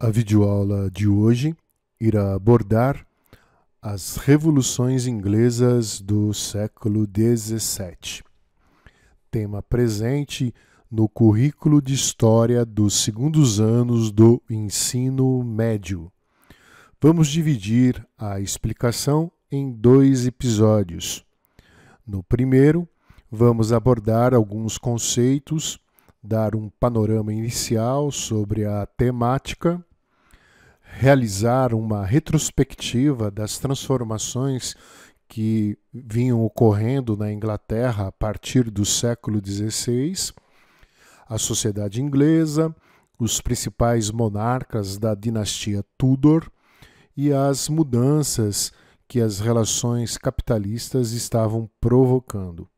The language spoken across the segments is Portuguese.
A videoaula de hoje irá abordar as revoluções inglesas do século XVII, tema presente no currículo de História dos segundos anos do ensino médio. Vamos dividir a explicação em dois episódios. No primeiro, vamos abordar alguns conceitos, dar um panorama inicial sobre a temática realizar uma retrospectiva das transformações que vinham ocorrendo na Inglaterra a partir do século XVI, a sociedade inglesa, os principais monarcas da dinastia Tudor e as mudanças que as relações capitalistas estavam provocando.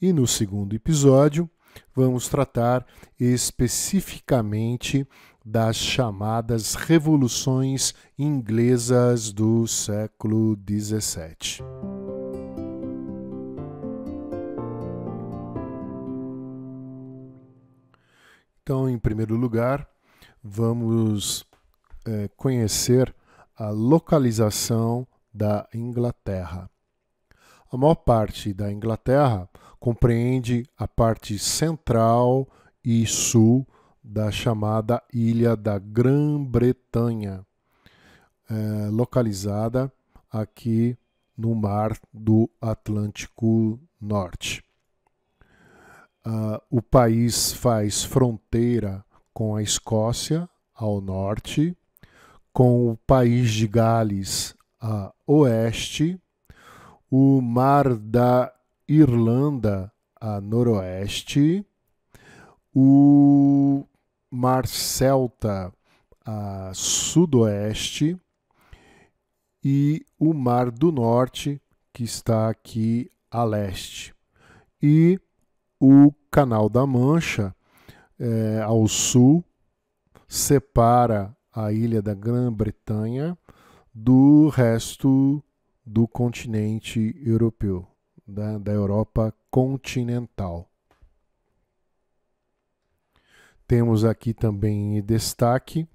E no segundo episódio, vamos tratar especificamente das chamadas revoluções inglesas do século XVII. Então, em primeiro lugar, vamos é, conhecer a localização da Inglaterra. A maior parte da Inglaterra compreende a parte central e sul da chamada Ilha da Grã-Bretanha, é, localizada aqui no Mar do Atlântico Norte. Uh, o país faz fronteira com a Escócia ao norte, com o país de Gales a oeste, o Mar da Irlanda a noroeste, o mar Celta a sudoeste e o mar do norte, que está aqui a leste, e o Canal da Mancha é, ao sul separa a ilha da Grã-Bretanha do resto do continente europeu, da, da Europa continental. Temos aqui também destaque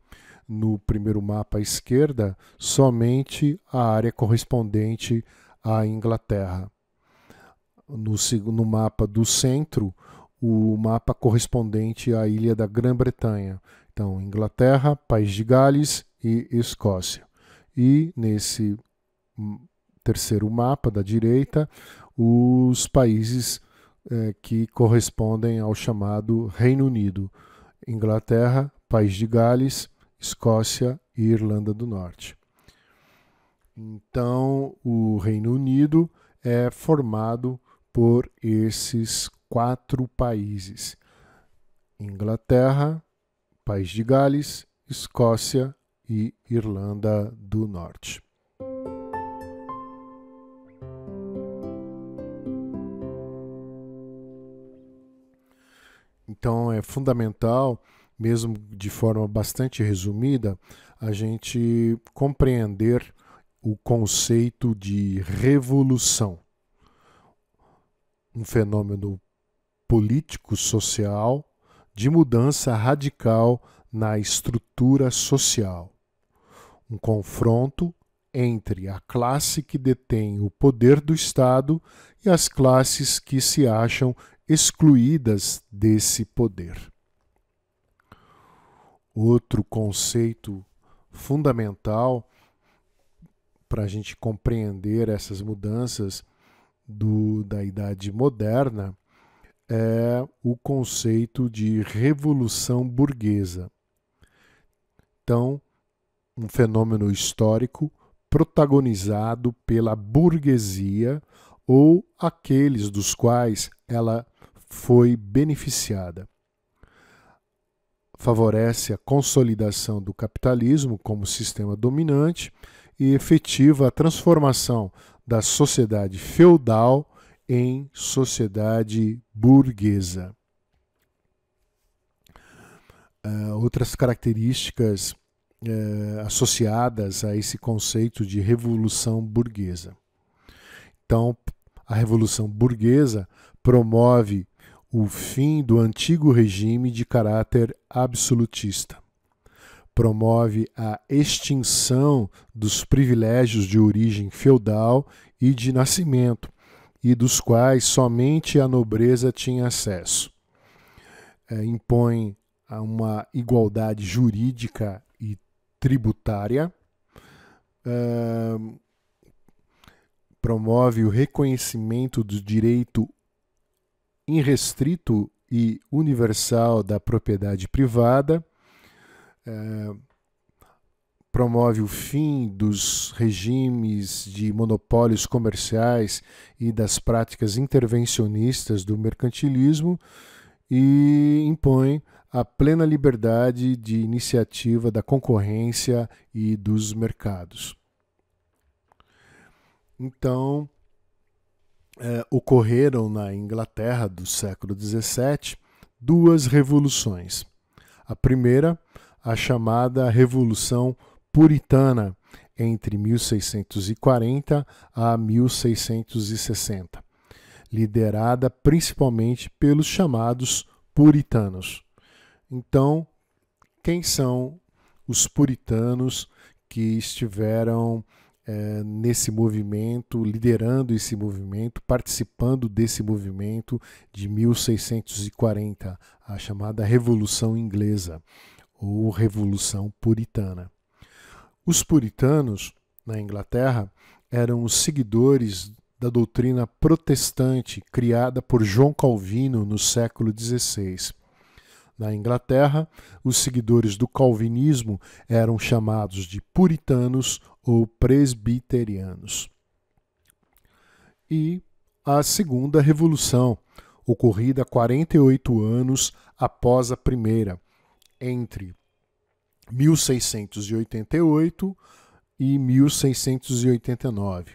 no primeiro mapa à esquerda somente a área correspondente à Inglaterra. No, no mapa do centro, o mapa correspondente à ilha da Grã-Bretanha. Então, Inglaterra, País de Gales e Escócia. E nesse hum, terceiro mapa da direita, os países eh, que correspondem ao chamado Reino Unido. Inglaterra, País de Gales, Escócia e Irlanda do Norte. Então, o Reino Unido é formado por esses quatro países: Inglaterra, País de Gales, Escócia e Irlanda do Norte. Então é fundamental, mesmo de forma bastante resumida, a gente compreender o conceito de revolução, um fenômeno político-social de mudança radical na estrutura social, um confronto entre a classe que detém o poder do Estado e as classes que se acham excluídas desse poder. Outro conceito fundamental para a gente compreender essas mudanças do, da Idade Moderna é o conceito de revolução burguesa. Então, um fenômeno histórico protagonizado pela burguesia ou aqueles dos quais ela foi beneficiada. Favorece a consolidação do capitalismo como sistema dominante e efetiva a transformação da sociedade feudal em sociedade burguesa. Uh, outras características uh, associadas a esse conceito de revolução burguesa. Então, a revolução burguesa promove o fim do antigo regime de caráter absolutista. Promove a extinção dos privilégios de origem feudal e de nascimento, e dos quais somente a nobreza tinha acesso. É, impõe uma igualdade jurídica e tributária. É, promove o reconhecimento do direito irrestrito e universal da propriedade privada, é, promove o fim dos regimes de monopólios comerciais e das práticas intervencionistas do mercantilismo e impõe a plena liberdade de iniciativa da concorrência e dos mercados. Então, é, ocorreram na Inglaterra do século XVII duas revoluções. A primeira, a chamada Revolução Puritana, entre 1640 a 1660, liderada principalmente pelos chamados puritanos. Então, quem são os puritanos que estiveram eh, nesse movimento, liderando esse movimento, participando desse movimento de 1640, a chamada Revolução Inglesa ou Revolução Puritana. Os puritanos na Inglaterra eram os seguidores da doutrina protestante criada por João Calvino no século XVI. Na Inglaterra, os seguidores do calvinismo eram chamados de puritanos ou presbiterianos. E a Segunda Revolução, ocorrida 48 anos após a primeira, entre 1688 e 1689.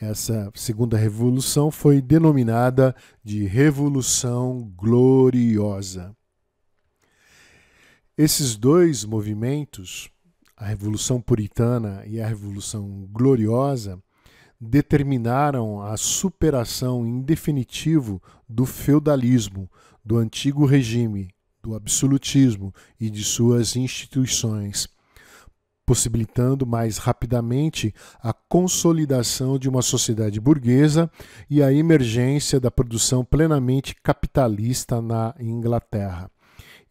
Essa segunda revolução foi denominada de Revolução Gloriosa. Esses dois movimentos a Revolução Puritana e a Revolução Gloriosa determinaram a superação em definitivo do feudalismo, do antigo regime, do absolutismo e de suas instituições, possibilitando mais rapidamente a consolidação de uma sociedade burguesa e a emergência da produção plenamente capitalista na Inglaterra,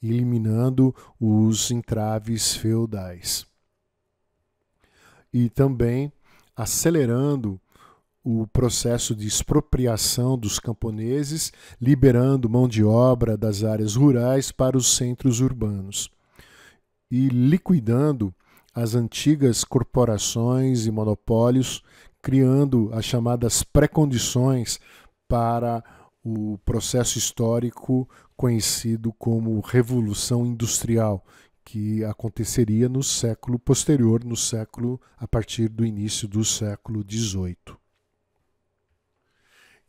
eliminando os entraves feudais e também acelerando o processo de expropriação dos camponeses, liberando mão de obra das áreas rurais para os centros urbanos e liquidando as antigas corporações e monopólios, criando as chamadas pré-condições para o processo histórico conhecido como Revolução Industrial, que aconteceria no século posterior, no século a partir do início do século XVIII.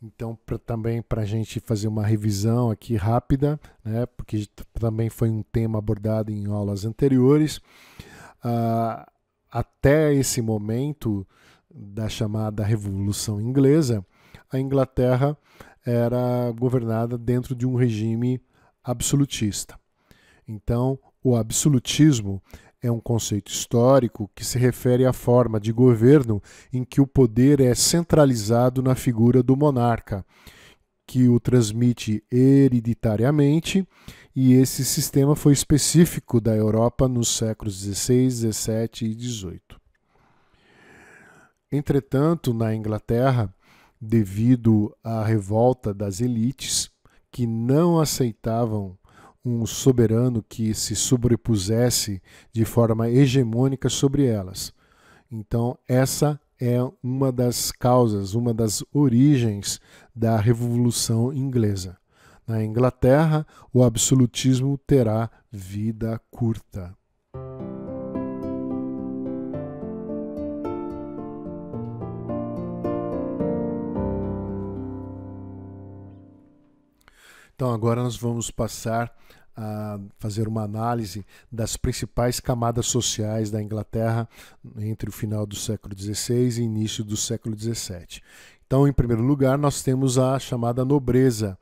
Então, pra, também para a gente fazer uma revisão aqui rápida, né, porque também foi um tema abordado em aulas anteriores, até esse momento da chamada Revolução Inglesa, a Inglaterra era governada dentro de um regime absolutista. Então, o absolutismo é um conceito histórico que se refere à forma de governo em que o poder é centralizado na figura do monarca, que o transmite hereditariamente, e esse sistema foi específico da Europa nos séculos XVI, XVII e XVIII. Entretanto, na Inglaterra, devido à revolta das elites, que não aceitavam um soberano que se sobrepusesse de forma hegemônica sobre elas. Então, essa é uma das causas, uma das origens da Revolução Inglesa. Na Inglaterra, o absolutismo terá vida curta. Então agora nós vamos passar a fazer uma análise das principais camadas sociais da Inglaterra entre o final do século XVI e início do século XVII. Então, em primeiro lugar, nós temos a chamada nobreza,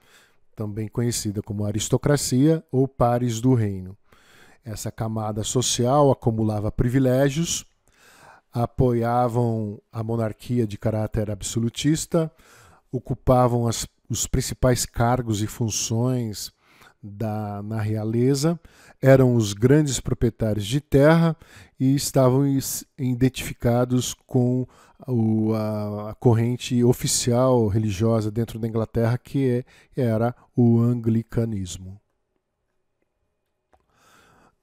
também conhecida como aristocracia ou pares do reino. Essa camada social acumulava privilégios, apoiavam a monarquia de caráter absolutista, ocupavam as, os principais cargos e funções da, na realeza eram os grandes proprietários de terra e estavam identificados com o, a, a, corrente oficial religiosa dentro da Inglaterra, que é, era o anglicanismo.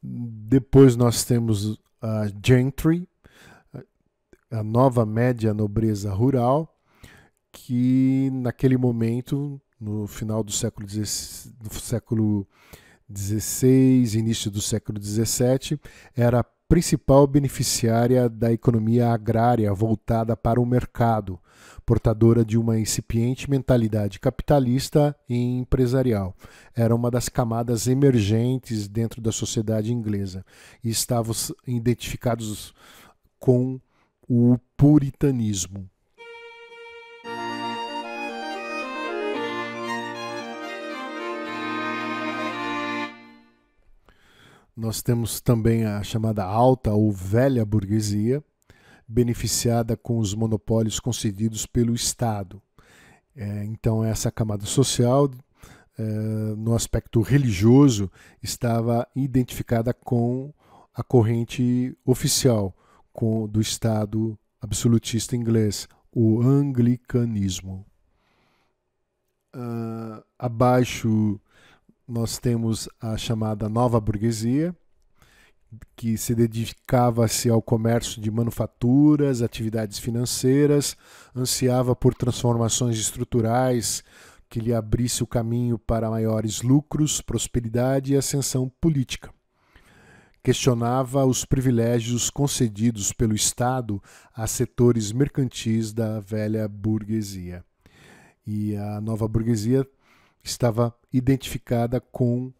Depois nós temos a gentry, a nova média nobreza rural, que naquele momento, no final do século XVI, do século XVI início do século XVII, era a principal beneficiária da economia agrária voltada para o mercado, portadora de uma incipiente mentalidade capitalista e empresarial. Era uma das camadas emergentes dentro da sociedade inglesa e estavam identificados com o puritanismo. Nós temos também a chamada alta ou velha burguesia, beneficiada com os monopólios concedidos pelo Estado. É, então, essa camada social, é, no aspecto religioso, estava identificada com a corrente oficial com, do Estado absolutista inglês, o anglicanismo. Uh, abaixo nós temos a chamada nova burguesia, que se dedicava-se ao comércio de manufaturas, atividades financeiras, ansiava por transformações estruturais que lhe abrisse o caminho para maiores lucros, prosperidade e ascensão política. Questionava os privilégios concedidos pelo Estado a setores mercantis da velha burguesia. E a nova burguesia estava identificada com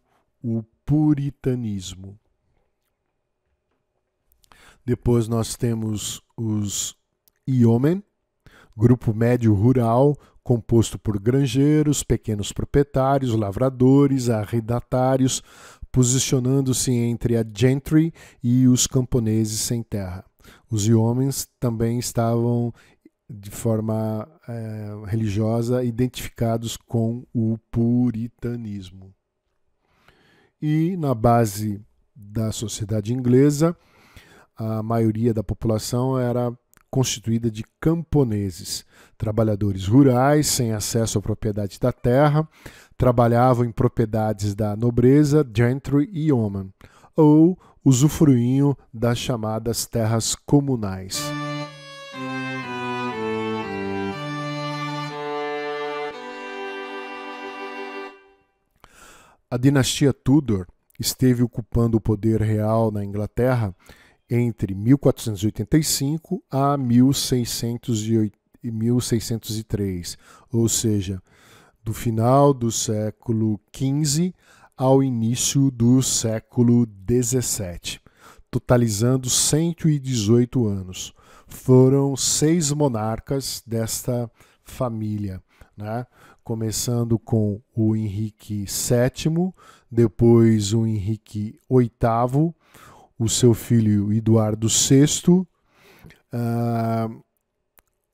o puritanismo. Depois nós temos os Iomen, grupo médio rural composto por granjeiros, pequenos proprietários, lavradores, arredatários, posicionando-se entre a gentry e os camponeses sem terra. Os homens também estavam de forma é, religiosa identificados com o puritanismo. E na base da sociedade inglesa, a maioria da população era constituída de camponeses, trabalhadores rurais sem acesso à propriedade da terra, trabalhavam em propriedades da nobreza, gentry e yeoman, ou usufruíam das chamadas terras comunais. A dinastia Tudor esteve ocupando o poder real na Inglaterra entre 1485 a 1603, ou seja, do final do século XV ao início do século XVII, totalizando 118 anos. Foram seis monarcas desta família, né? começando com o Henrique VII, depois o Henrique VIII, o seu filho Eduardo VI, ah,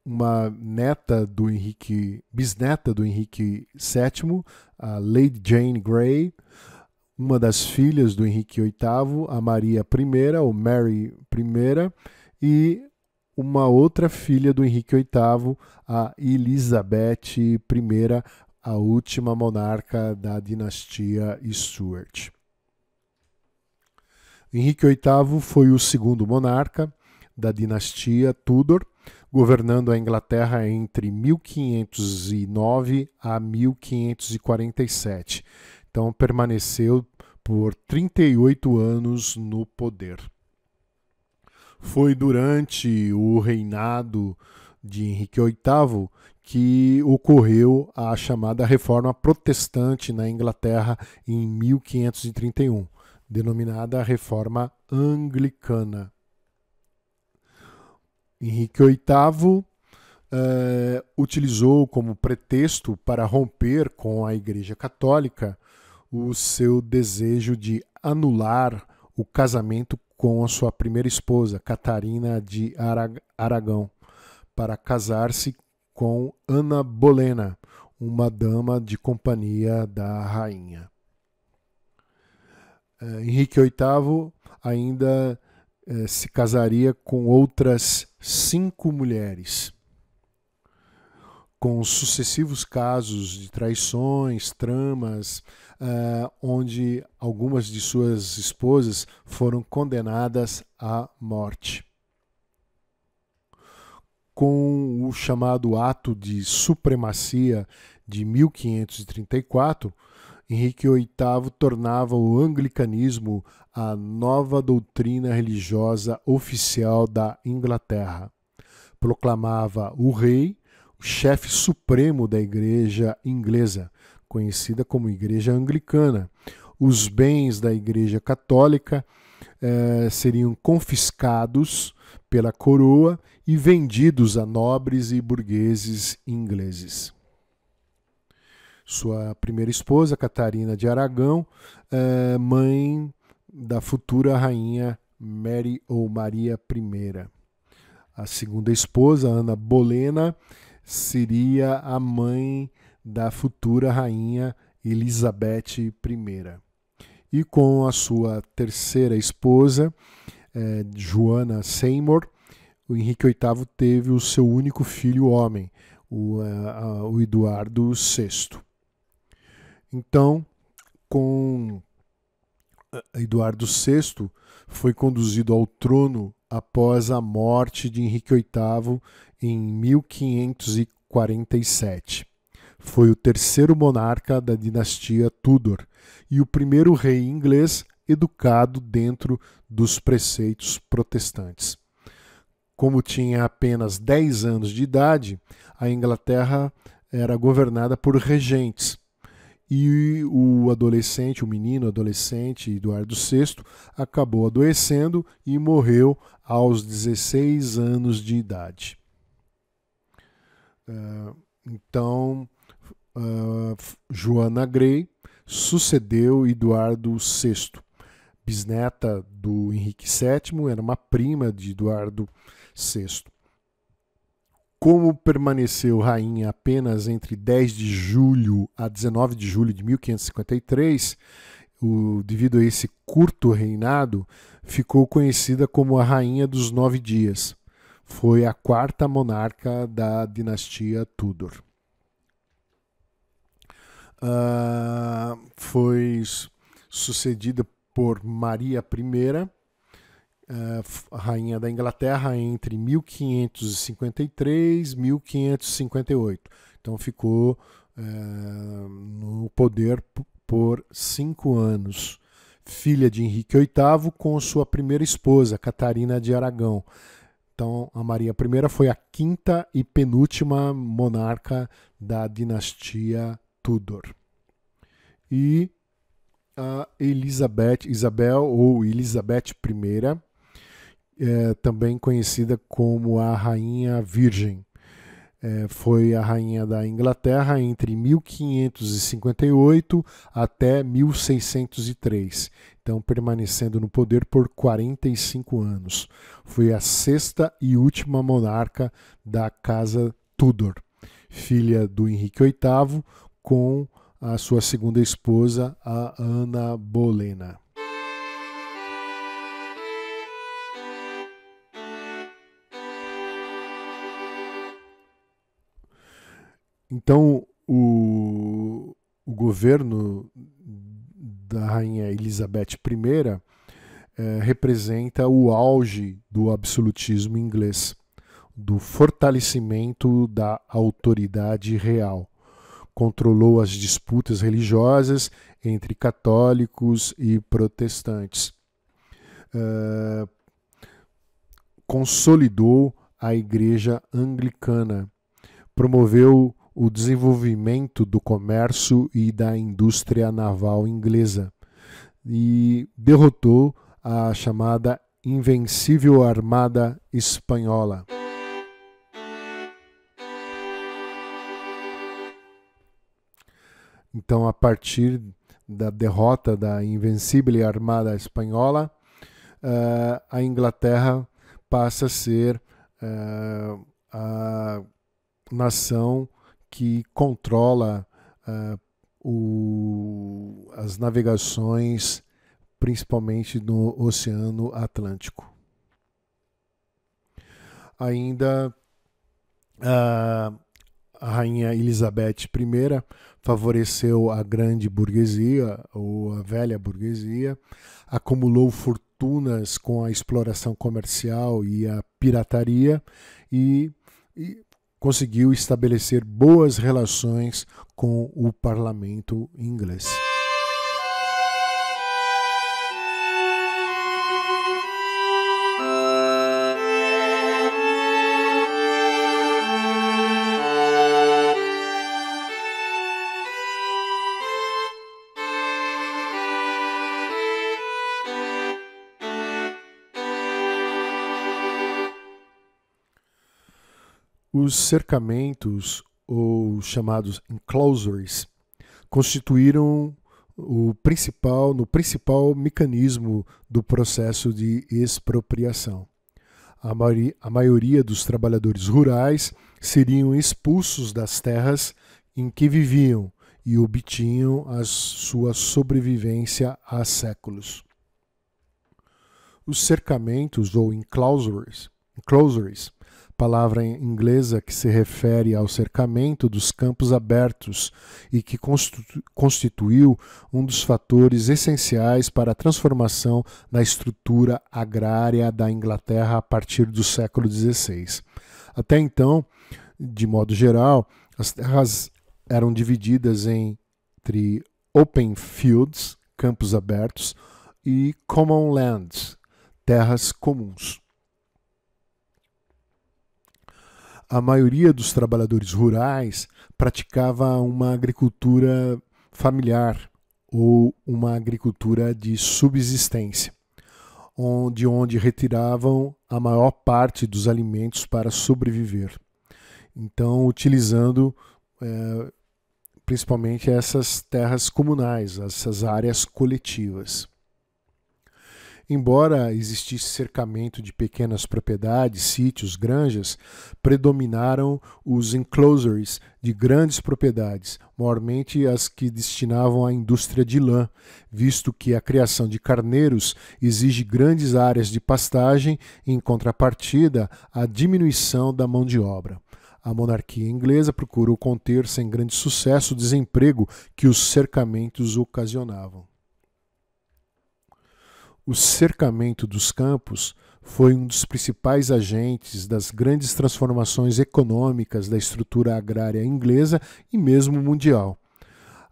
uma neta do Henrique, bisneta do Henrique VII, a Lady Jane Grey, uma das filhas do Henrique VIII, a Maria I, ou Mary I, e uma outra filha do Henrique VIII, a Elizabeth I, a última monarca da dinastia Stuart. Henrique VIII foi o segundo monarca da dinastia Tudor, governando a Inglaterra entre 1509 a 1547. Então permaneceu por 38 anos no poder. Foi durante o reinado de Henrique VIII que ocorreu a chamada Reforma Protestante na Inglaterra em 1531, denominada Reforma Anglicana. Henrique VIII eh, utilizou como pretexto para romper com a Igreja Católica o seu desejo de anular o casamento com a sua primeira esposa, Catarina de Aragão, para casar-se com Ana Bolena, uma dama de companhia da rainha. É, Henrique VIII ainda é, se casaria com outras cinco mulheres com sucessivos casos de traições, tramas, uh, onde algumas de suas esposas foram condenadas à morte. Com o chamado Ato de Supremacia de 1534, Henrique VIII tornava o anglicanismo a nova doutrina religiosa oficial da Inglaterra. Proclamava o rei chefe supremo da igreja inglesa, conhecida como Igreja Anglicana. Os bens da Igreja Católica eh, seriam confiscados pela coroa e vendidos a nobres e burgueses ingleses. Sua primeira esposa, Catarina de Aragão, eh, mãe da futura rainha Mary ou Maria I. A segunda esposa, Ana Bolena, seria a mãe da futura rainha Elizabeth I. E com a sua terceira esposa, eh, Joana Seymour, o Henrique VIII teve o seu único filho homem, o, uh, o Eduardo VI. Então, com é, Eduardo VI, foi conduzido ao trono após a morte de Henrique VIII em 1547. Foi o terceiro monarca da dinastia Tudor e o primeiro rei inglês educado dentro dos preceitos protestantes. Como tinha apenas 10 anos de idade, a Inglaterra era governada por regentes. E o adolescente, o menino adolescente Eduardo VI, acabou adoecendo e morreu aos 16 anos de idade. Ah, então, uh, Joana Grey sucedeu Eduardo VI, bisneta do Henrique VII, era uma prima de Eduardo VI. Como permaneceu rainha apenas entre 10 de julho a 19 de julho de 1553, o, devido a esse curto reinado, ficou conhecida como a Rainha dos Nove Dias foi a quarta monarca da dinastia Tudor. Uh, foi sucedida por Maria I, uh, rainha da Inglaterra, entre 1553 e 1558. Então ficou uh, no poder por cinco anos. Filha de Henrique VIII com sua primeira esposa, Catarina de Aragão. Então, a Maria I foi a quinta e penúltima monarca da dinastia Tudor. E a Elizabeth, Isabel ou Elizabeth I, é, também conhecida como a Rainha Virgem. É, foi a rainha da Inglaterra entre 1558 até 1603 então permanecendo no poder por 45 anos. Foi a sexta e última monarca da Casa Tudor, filha do Henrique VIII com a sua segunda esposa, a Ana Bolena. Então, o, o governo da rainha Elizabeth I é, representa o auge do absolutismo inglês, do fortalecimento da autoridade real. Controlou as disputas religiosas entre católicos e protestantes. É, consolidou a Igreja Anglicana, promoveu o desenvolvimento do comércio e da indústria naval inglesa e derrotou a chamada Invencível Armada Espanhola. Então, a partir da derrota da Invencível Armada Espanhola, eh, a Inglaterra passa a ser eh, a nação que controla uh, o, as navegações, principalmente no Oceano Atlântico. Ainda uh, a rainha Elizabeth I favoreceu a grande burguesia, ou a velha burguesia, acumulou fortunas com a exploração comercial e a pirataria e, e conseguiu estabelecer boas relações com o parlamento inglês. Os cercamentos, ou chamados enclosures, constituíram o principal no principal mecanismo do processo de expropriação. A maioria, a maioria dos trabalhadores rurais seriam expulsos das terras em que viviam e obtinham a sua sobrevivência há séculos. Os cercamentos ou enclosures, enclosures palavra inglesa que se refere ao cercamento dos campos abertos e que constituiu um dos fatores essenciais para a transformação na estrutura agrária da Inglaterra a partir do século XVI. Até então, de modo geral, as terras eram divididas entre open fields, campos abertos, e common lands, terras comuns. a maioria dos trabalhadores rurais praticava uma agricultura familiar ou uma agricultura de subsistência, onde onde retiravam a maior parte dos alimentos para sobreviver. Então, utilizando é, principalmente essas terras comunais, essas áreas coletivas. Embora existisse cercamento de pequenas propriedades, sítios, granjas, predominaram os enclosures de grandes propriedades, maiormente as que destinavam à indústria de lã, visto que a criação de carneiros exige grandes áreas de pastagem em contrapartida à diminuição da mão de obra. A monarquia inglesa procurou conter sem grande sucesso o desemprego que os cercamentos ocasionavam. O cercamento dos campos foi um dos principais agentes das grandes transformações econômicas da estrutura agrária inglesa e mesmo mundial.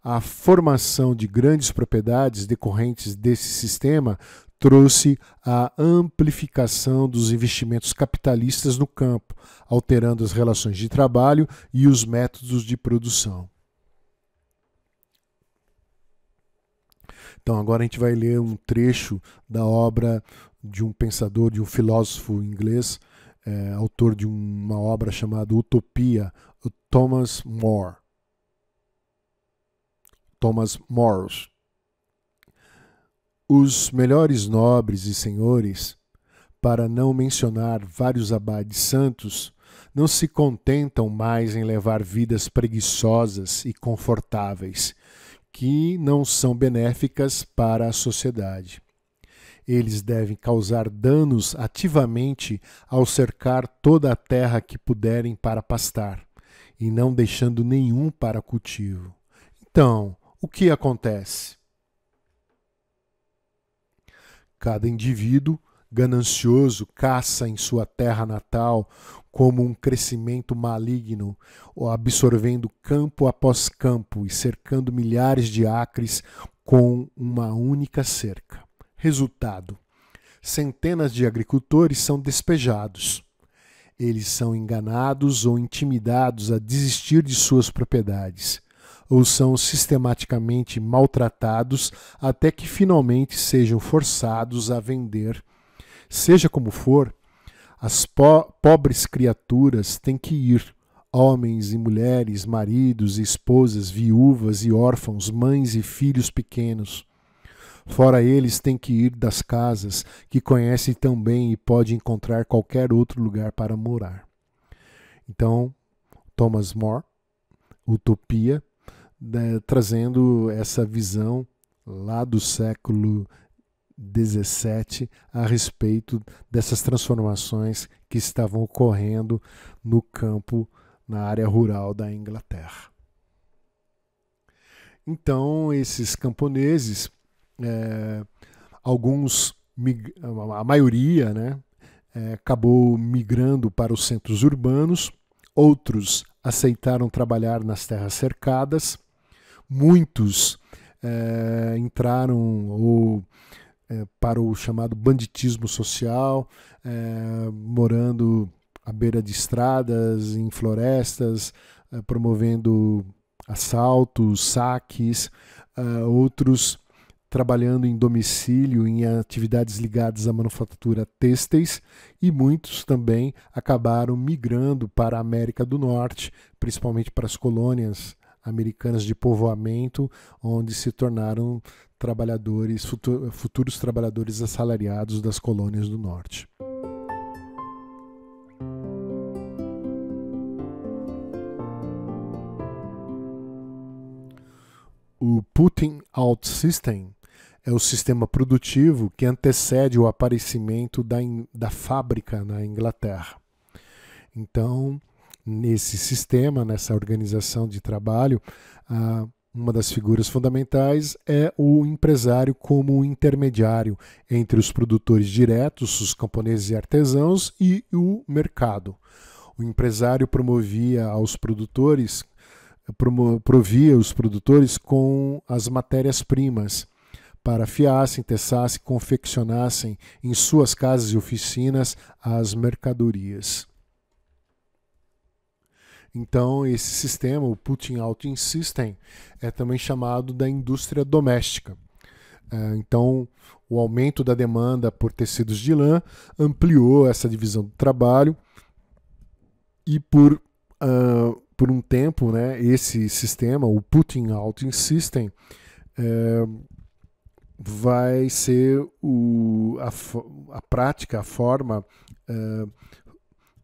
A formação de grandes propriedades decorrentes desse sistema trouxe a amplificação dos investimentos capitalistas no campo, alterando as relações de trabalho e os métodos de produção. Então agora a gente vai ler um trecho da obra de um pensador, de um filósofo inglês, é, autor de uma obra chamada Utopia, o Thomas More. Thomas Morris. Os melhores nobres e senhores, para não mencionar vários abades santos, não se contentam mais em levar vidas preguiçosas e confortáveis, que não são benéficas para a sociedade. Eles devem causar danos ativamente ao cercar toda a terra que puderem para pastar, e não deixando nenhum para cultivo. Então, o que acontece? Cada indivíduo ganancioso caça em sua terra natal como um crescimento maligno, absorvendo campo após campo e cercando milhares de acres com uma única cerca. Resultado: centenas de agricultores são despejados. Eles são enganados ou intimidados a desistir de suas propriedades, ou são sistematicamente maltratados até que finalmente sejam forçados a vender Seja como for, as po pobres criaturas têm que ir. Homens e mulheres, maridos e esposas, viúvas e órfãos, mães e filhos pequenos. Fora eles têm que ir das casas que conhece tão bem e pode encontrar qualquer outro lugar para morar. Então, Thomas More, Utopia, né, trazendo essa visão lá do século 17 a respeito dessas transformações que estavam ocorrendo no campo, na área rural da Inglaterra. Então, esses camponeses, é, alguns, a maioria, né, é, acabou migrando para os centros urbanos, outros aceitaram trabalhar nas terras cercadas, muitos é, entraram ou é, eh, para o chamado banditismo social, é, morando à beira de estradas, em florestas, é, promovendo assaltos, saques, outros trabalhando em domicílio, em atividades ligadas à manufatura têxteis, e muitos também acabaram migrando para a América do Norte, principalmente para as colônias americanas de povoamento, onde se tornaram trabalhadores futuros trabalhadores assalariados das colônias do norte. O Putin Out System é o sistema produtivo que antecede o aparecimento da, da fábrica na Inglaterra. Então, nesse sistema, nessa organização de trabalho, uma das figuras fundamentais é o empresário como intermediário entre os produtores diretos, os camponeses e artesãos, e o mercado. O empresário promovia aos produtores, provia os produtores com as matérias-primas para fiassem, tessassem, confeccionassem em suas casas e oficinas as mercadorias. Então, esse sistema, o Putting Out System, é também chamado da indústria doméstica. É, então, o aumento da demanda por tecidos de lã ampliou essa divisão do trabalho e por, uh, por um tempo, né, esse sistema, o Putting Out System, é, vai ser o, a, a prática, a forma uh,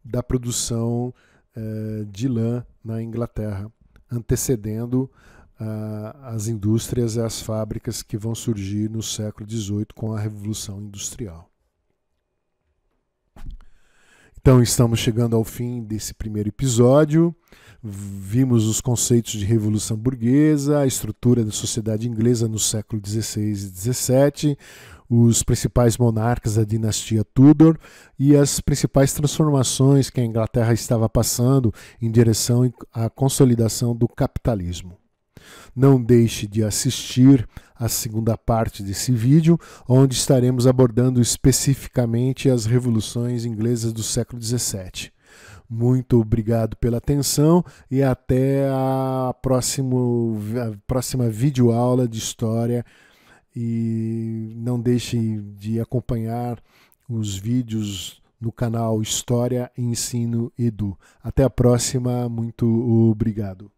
da produção eh, de lã na Inglaterra, antecedendo ah, as indústrias e as fábricas que vão surgir no século XVIII com a Revolução Industrial. Então, estamos chegando ao fim desse primeiro episódio. Vimos os conceitos de revolução burguesa, a estrutura da sociedade inglesa no século XVI e XVII, os principais monarcas da dinastia Tudor e as principais transformações que a Inglaterra estava passando em direção à consolidação do capitalismo. Não deixe de assistir à segunda parte desse vídeo, onde estaremos abordando especificamente as revoluções inglesas do século XVII. Muito obrigado pela atenção e até a, próximo, a próxima videoaula de História e não deixem de acompanhar os vídeos no canal História, Ensino, Edu. Até a próxima, muito obrigado.